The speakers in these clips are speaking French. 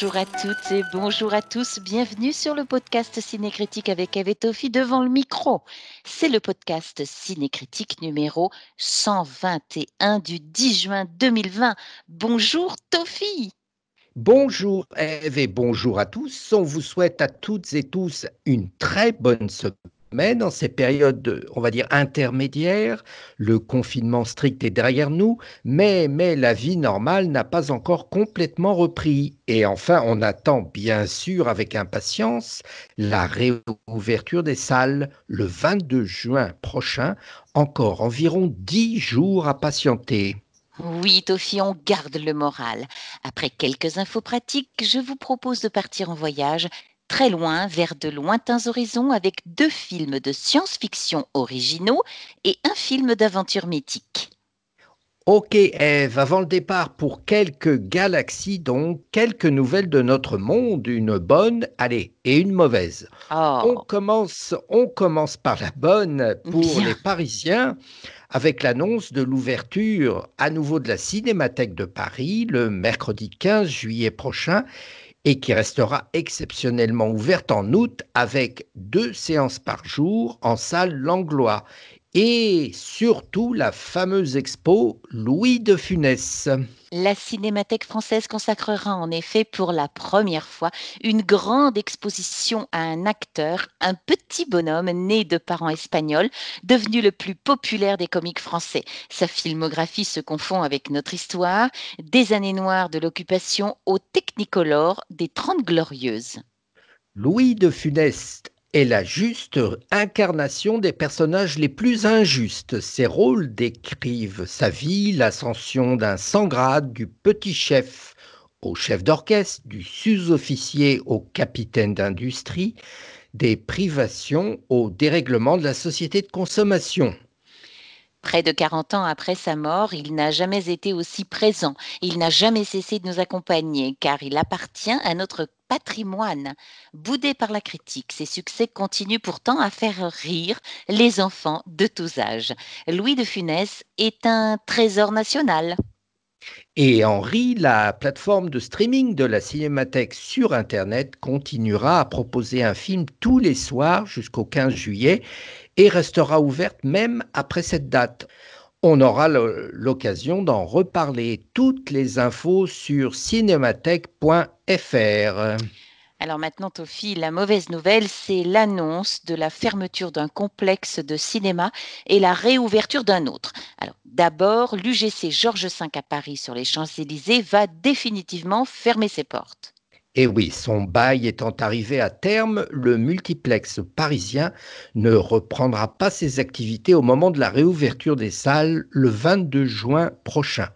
Bonjour à toutes et bonjour à tous. Bienvenue sur le podcast Cinécritique avec Tophie devant le micro. C'est le podcast Cinécritique numéro 121 du 10 juin 2020. Bonjour Tophie Bonjour Eve et bonjour à tous. On vous souhaite à toutes et tous une très bonne semaine mais dans ces périodes, on va dire, intermédiaires, le confinement strict est derrière nous, mais, mais la vie normale n'a pas encore complètement repris. Et enfin, on attend bien sûr avec impatience la réouverture des salles le 22 juin prochain, encore environ 10 jours à patienter. Oui, Tofi, on garde le moral. Après quelques infos pratiques, je vous propose de partir en voyage très loin vers de lointains horizons avec deux films de science-fiction originaux et un film d'aventure mythique. Ok Eve, avant le départ pour quelques galaxies, donc quelques nouvelles de notre monde, une bonne, allez, et une mauvaise. Oh. On, commence, on commence par la bonne pour les Parisiens avec l'annonce de l'ouverture à nouveau de la Cinémathèque de Paris le mercredi 15 juillet prochain et qui restera exceptionnellement ouverte en août avec deux séances par jour en salle Langlois et surtout la fameuse expo Louis de Funès. La Cinémathèque française consacrera en effet pour la première fois une grande exposition à un acteur, un petit bonhomme né de parents espagnols, devenu le plus populaire des comiques français. Sa filmographie se confond avec notre histoire, des années noires de l'occupation au Technicolor des Trente Glorieuses. Louis de Funès est la juste incarnation des personnages les plus injustes. Ses rôles décrivent sa vie, l'ascension d'un sans-grade, du petit chef au chef d'orchestre, du sous-officier au capitaine d'industrie, des privations au dérèglement de la société de consommation. Près de 40 ans après sa mort, il n'a jamais été aussi présent, il n'a jamais cessé de nous accompagner, car il appartient à notre patrimoine. Boudé par la critique, ses succès continuent pourtant à faire rire les enfants de tous âges. Louis de Funès est un trésor national. Et Henri, la plateforme de streaming de la Cinémathèque sur Internet continuera à proposer un film tous les soirs jusqu'au 15 juillet et restera ouverte même après cette date. On aura l'occasion d'en reparler. Toutes les infos sur cinémathèque.fr. Alors maintenant, Tofi, la mauvaise nouvelle, c'est l'annonce de la fermeture d'un complexe de cinéma et la réouverture d'un autre. Alors d'abord, l'UGC Georges V à Paris sur les Champs-Élysées va définitivement fermer ses portes. Et eh oui, son bail étant arrivé à terme, le multiplex parisien ne reprendra pas ses activités au moment de la réouverture des salles le 22 juin prochain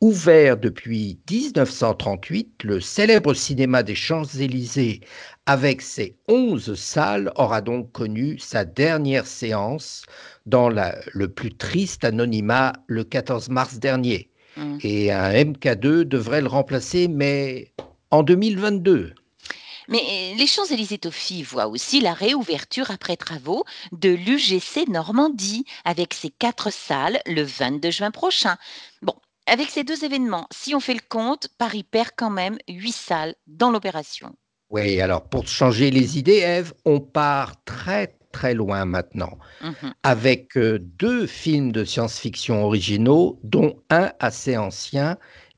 ouvert depuis 1938, le célèbre cinéma des Champs-Élysées, avec ses 11 salles, aura donc connu sa dernière séance dans le plus triste anonymat le 14 mars dernier. Mmh. Et un MK2 devrait le remplacer, mais en 2022. Mais euh, les Champs-Élysées Toffy voient aussi la réouverture après travaux de l'UGC Normandie avec ses quatre salles le 22 juin prochain. Bon, avec ces deux événements, si on fait le compte, Paris perd quand même huit salles dans l'opération. Oui, alors pour changer les idées, Eve, on part très très loin maintenant, mhm. avec euh, deux films de science-fiction originaux, dont un assez ancien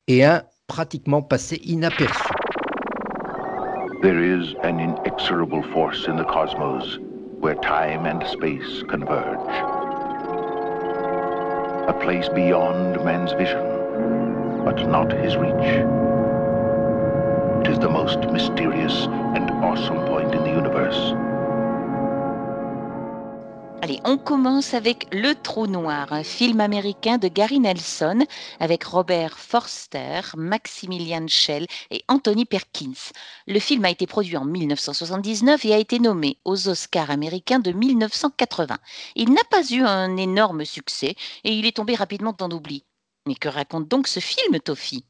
et un pratiquement passé inaperçu. There is an inexorable force in the cosmos where time and space converge. A place beyond man's vision reach. Allez, on commence avec Le Trou Noir, un film américain de Gary Nelson avec Robert Forster, Maximilian Schell et Anthony Perkins. Le film a été produit en 1979 et a été nommé aux Oscars américains de 1980. Il n'a pas eu un énorme succès et il est tombé rapidement dans l'oubli. Mais que raconte donc ce film, Tofi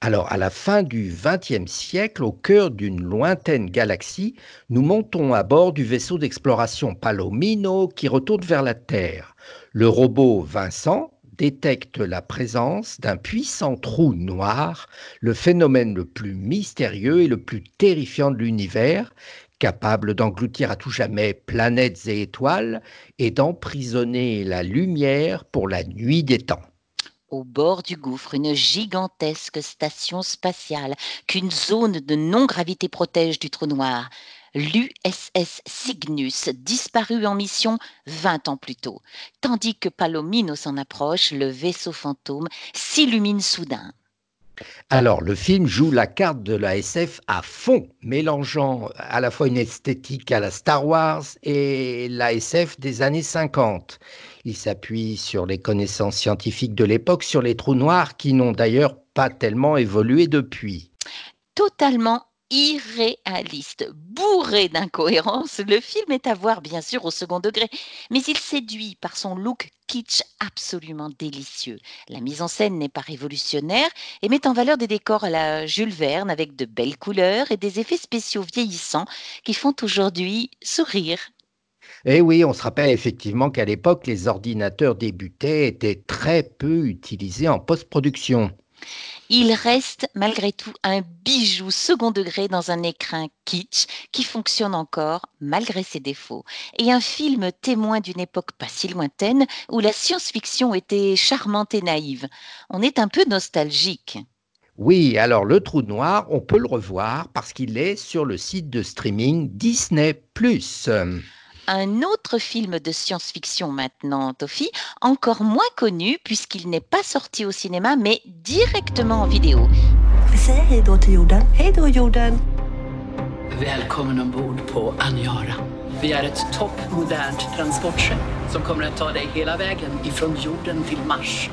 alors, à la fin du XXe siècle, au cœur d'une lointaine galaxie, nous montons à bord du vaisseau d'exploration Palomino qui retourne vers la Terre. Le robot Vincent détecte la présence d'un puissant trou noir, le phénomène le plus mystérieux et le plus terrifiant de l'univers, capable d'engloutir à tout jamais planètes et étoiles et d'emprisonner la lumière pour la nuit des temps au bord du gouffre, une gigantesque station spatiale qu'une zone de non-gravité protège du trou noir, l'USS Cygnus, disparut en mission 20 ans plus tôt, tandis que Palomino s'en approche, le vaisseau fantôme s'illumine soudain. Alors, le film joue la carte de la SF à fond, mélangeant à la fois une esthétique à la Star Wars et la SF des années 50. Il s'appuie sur les connaissances scientifiques de l'époque sur les trous noirs qui n'ont d'ailleurs pas tellement évolué depuis. Totalement irréaliste, bourré d'incohérences, le film est à voir bien sûr au second degré, mais il séduit par son look kitsch absolument délicieux. La mise en scène n'est pas révolutionnaire et met en valeur des décors à la Jules Verne avec de belles couleurs et des effets spéciaux vieillissants qui font aujourd'hui sourire. Eh oui, on se rappelle effectivement qu'à l'époque, les ordinateurs débutés étaient très peu utilisés en post-production. Il reste malgré tout un bijou second degré dans un écrin kitsch qui fonctionne encore malgré ses défauts. Et un film témoin d'une époque pas si lointaine où la science-fiction était charmante et naïve. On est un peu nostalgique. Oui, alors le trou noir, on peut le revoir parce qu'il est sur le site de streaming Disney ⁇ un autre film de science-fiction maintenant, Tofi, encore moins connu puisqu'il n'est pas sorti au cinéma mais directement en vidéo. Säg hej då till jorden. Jordan. Välkommen ombord på Aniara. Vi är ett toppmodernt transportskepp som kommer att ta dig hela vägen ifrån jorden till Mars.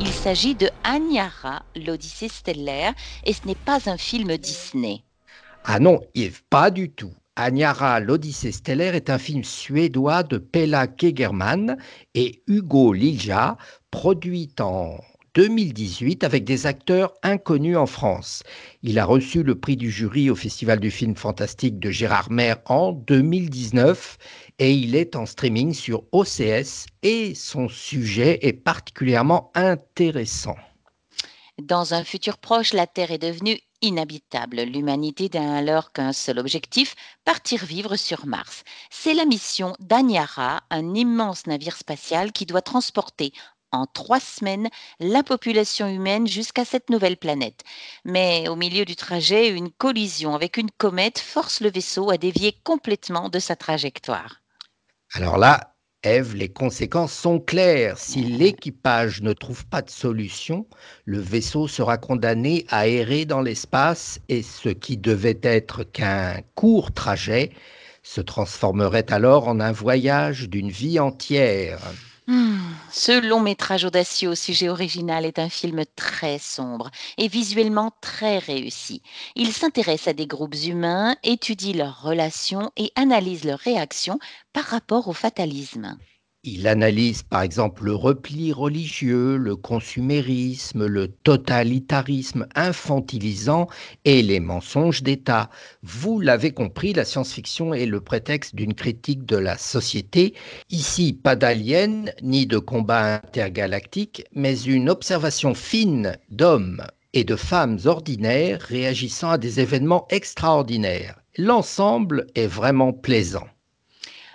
Il s'agit de Agnara, l'Odyssée stellaire, et ce n'est pas un film Disney. Ah non, Yves, pas du tout. Agnara, l'Odyssée stellaire est un film suédois de Pella Kegerman et Hugo Lilja, produit en 2018 avec des acteurs inconnus en France. Il a reçu le prix du jury au Festival du film fantastique de Gérard Maire en 2019 et il est en streaming sur OCS et son sujet est particulièrement intéressant. Dans un futur proche, la Terre est devenue inhabitable. L'humanité n'a alors qu'un seul objectif, partir vivre sur Mars. C'est la mission d'Aniara, un immense navire spatial qui doit transporter en trois semaines la population humaine jusqu'à cette nouvelle planète. Mais au milieu du trajet, une collision avec une comète force le vaisseau à dévier complètement de sa trajectoire. Alors là, Eve, les conséquences sont claires. Si mmh l'équipage ne trouve pas de solution, le vaisseau sera condamné à errer dans l'espace et ce qui devait être qu'un court trajet se transformerait alors en un voyage d'une vie entière. Ce long métrage audacieux au sujet original est un film très sombre et visuellement très réussi. Il s'intéresse à des groupes humains, étudie leurs relations et analyse leurs réactions par rapport au fatalisme. Il analyse par exemple le repli religieux, le consumérisme, le totalitarisme infantilisant et les mensonges d'État. Vous l'avez compris, la science-fiction est le prétexte d'une critique de la société. Ici, pas d'aliens ni de combat intergalactique, mais une observation fine d'hommes et de femmes ordinaires réagissant à des événements extraordinaires. L'ensemble est vraiment plaisant.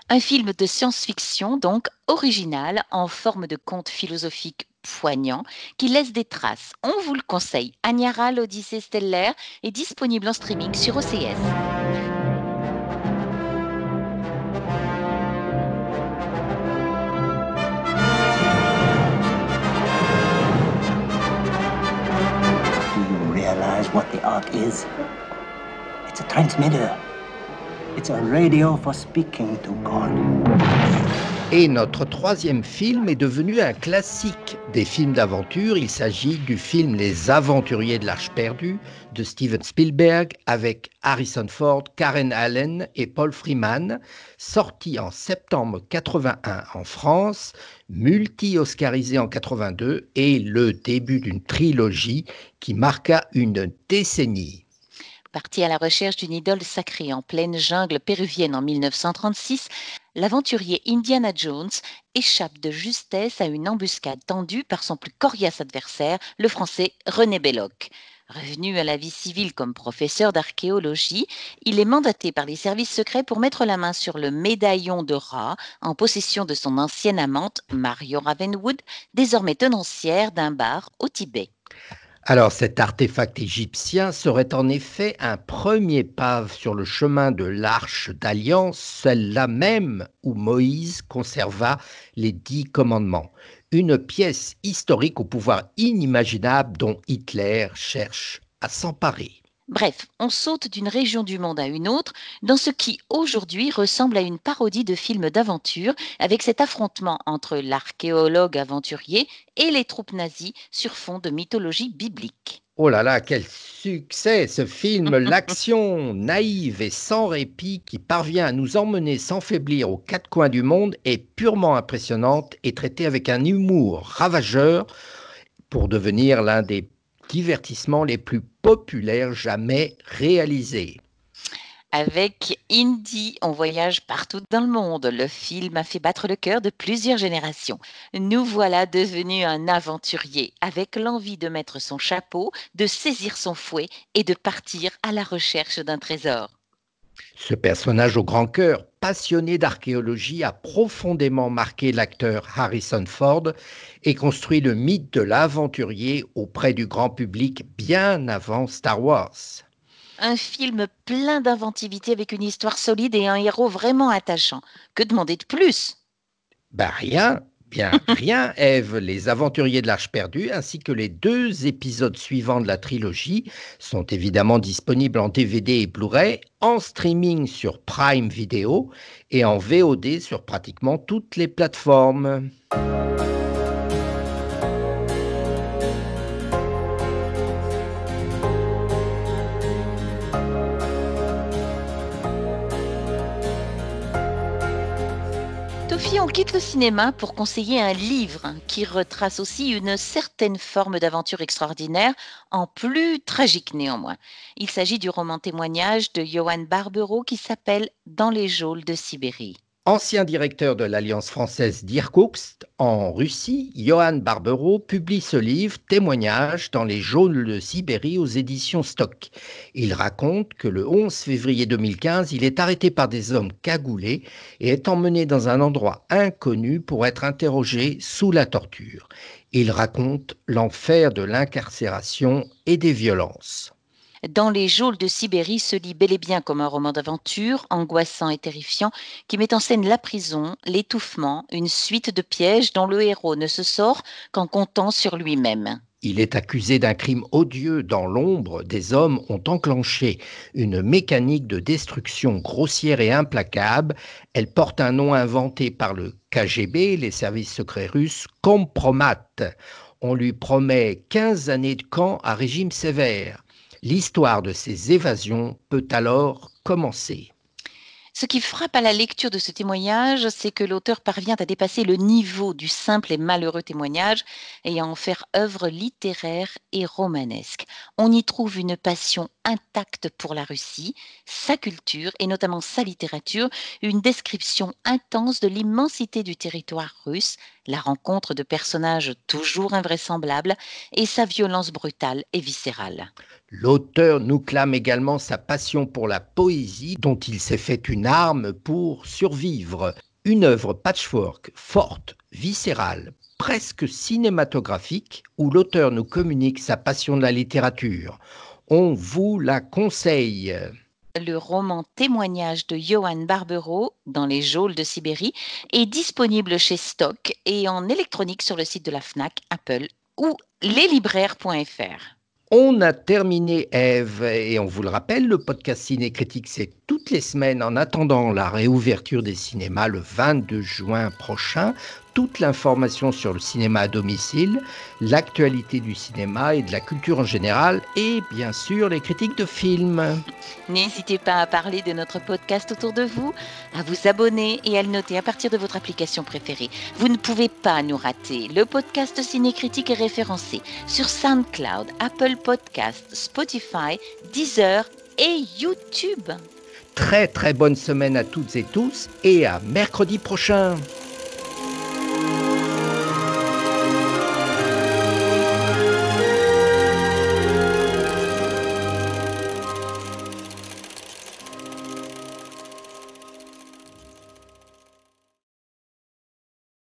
Un film de science-fiction, donc original, en forme de conte philosophique poignant qui laisse des traces. On vous le conseille. Agnara, l'Odyssée stellaire est disponible en streaming sur OCS radio Et notre troisième film est devenu un classique des films d'aventure. Il s'agit du film Les Aventuriers de l'Arche perdue de Steven Spielberg avec Harrison Ford, Karen Allen et Paul Freeman, sorti en septembre 81 en France, multi-oscarisé en 82 et le début d'une trilogie qui marqua une décennie. Parti à la recherche d'une idole sacrée en pleine jungle péruvienne en 1936, l'aventurier Indiana Jones échappe de justesse à une embuscade tendue par son plus coriace adversaire, le français René Belloc. Revenu à la vie civile comme professeur d'archéologie, il est mandaté par les services secrets pour mettre la main sur le médaillon de rat en possession de son ancienne amante, Marion Ravenwood, désormais tenancière d'un bar au Tibet. Alors cet artefact égyptien serait en effet un premier pave sur le chemin de l'arche d'alliance, celle-là même où Moïse conserva les dix commandements, une pièce historique au pouvoir inimaginable dont Hitler cherche à s'emparer. Bref, on saute d'une région du monde à une autre dans ce qui aujourd'hui ressemble à une parodie de film d'aventure avec cet affrontement entre l'archéologue aventurier et les troupes nazies sur fond de mythologie biblique. Oh là là, quel succès ce film, l'action naïve et sans répit qui parvient à nous emmener sans faiblir aux quatre coins du monde est purement impressionnante et traitée avec un humour ravageur pour devenir l'un des divertissements les plus populaires jamais réalisés. Avec Indy, on voyage partout dans le monde. Le film a fait battre le cœur de plusieurs générations. Nous voilà devenus un aventurier, avec l'envie de mettre son chapeau, de saisir son fouet et de partir à la recherche d'un trésor. Ce personnage au grand cœur, passionné d'archéologie, a profondément marqué l'acteur Harrison Ford et construit le mythe de l'aventurier auprès du grand public bien avant Star Wars. Un film plein d'inventivité avec une histoire solide et un héros vraiment attachant. Que demander de plus Bah rien, Bien, rien, Eve, les aventuriers de l'Arche perdue, ainsi que les deux épisodes suivants de la trilogie, sont évidemment disponibles en DVD et Blu-ray, en streaming sur Prime Video et en VOD sur pratiquement toutes les plateformes. quitte le cinéma pour conseiller un livre qui retrace aussi une certaine forme d'aventure extraordinaire, en plus tragique néanmoins. Il s'agit du roman témoignage de Johan Barbero qui s'appelle Dans les geôles de Sibérie. Ancien directeur de l'Alliance française d'Irkoutsk en Russie, Johan Barbero publie ce livre témoignage dans les jaunes de Sibérie aux éditions Stock. Il raconte que le 11 février 2015, il est arrêté par des hommes cagoulés et est emmené dans un endroit inconnu pour être interrogé sous la torture. Il raconte l'enfer de l'incarcération et des violences dans les geôles de Sibérie se lit bel et bien comme un roman d'aventure, angoissant et terrifiant, qui met en scène la prison, l'étouffement, une suite de pièges dont le héros ne se sort qu'en comptant sur lui-même. Il est accusé d'un crime odieux dans l'ombre. Des hommes ont enclenché une mécanique de destruction grossière et implacable. Elle porte un nom inventé par le KGB, les services secrets russes, Compromat. On lui promet 15 années de camp à régime sévère. L'histoire de ces évasions peut alors commencer. Ce qui frappe à la lecture de ce témoignage, c'est que l'auteur parvient à dépasser le niveau du simple et malheureux témoignage et à en faire œuvre littéraire et romanesque. On y trouve une passion intacte pour la Russie, sa culture et notamment sa littérature, une description intense de l'immensité du territoire russe, la rencontre de personnages toujours invraisemblables et sa violence brutale et viscérale. L'auteur nous clame également sa passion pour la poésie dont il s'est fait une arme pour survivre. Une œuvre patchwork, forte, viscérale, presque cinématographique, où l'auteur nous communique sa passion de la littérature. On vous la conseille. Le roman Témoignage de Johan Barbero dans les geôles de Sibérie est disponible chez Stock et en électronique sur le site de la FNAC, Apple ou leslibraires.fr. On a terminé Eve et on vous le rappelle, le podcast Ciné Critique, c'est toutes les semaines en attendant la réouverture des cinémas le 22 juin prochain toute l'information sur le cinéma à domicile, l'actualité du cinéma et de la culture en général, et bien sûr les critiques de films. N'hésitez pas à parler de notre podcast autour de vous, à vous abonner et à le noter à partir de votre application préférée. Vous ne pouvez pas nous rater. Le podcast Ciné Critique est référencé sur SoundCloud, Apple Podcasts, Spotify, Deezer et YouTube. Très très bonne semaine à toutes et tous et à mercredi prochain.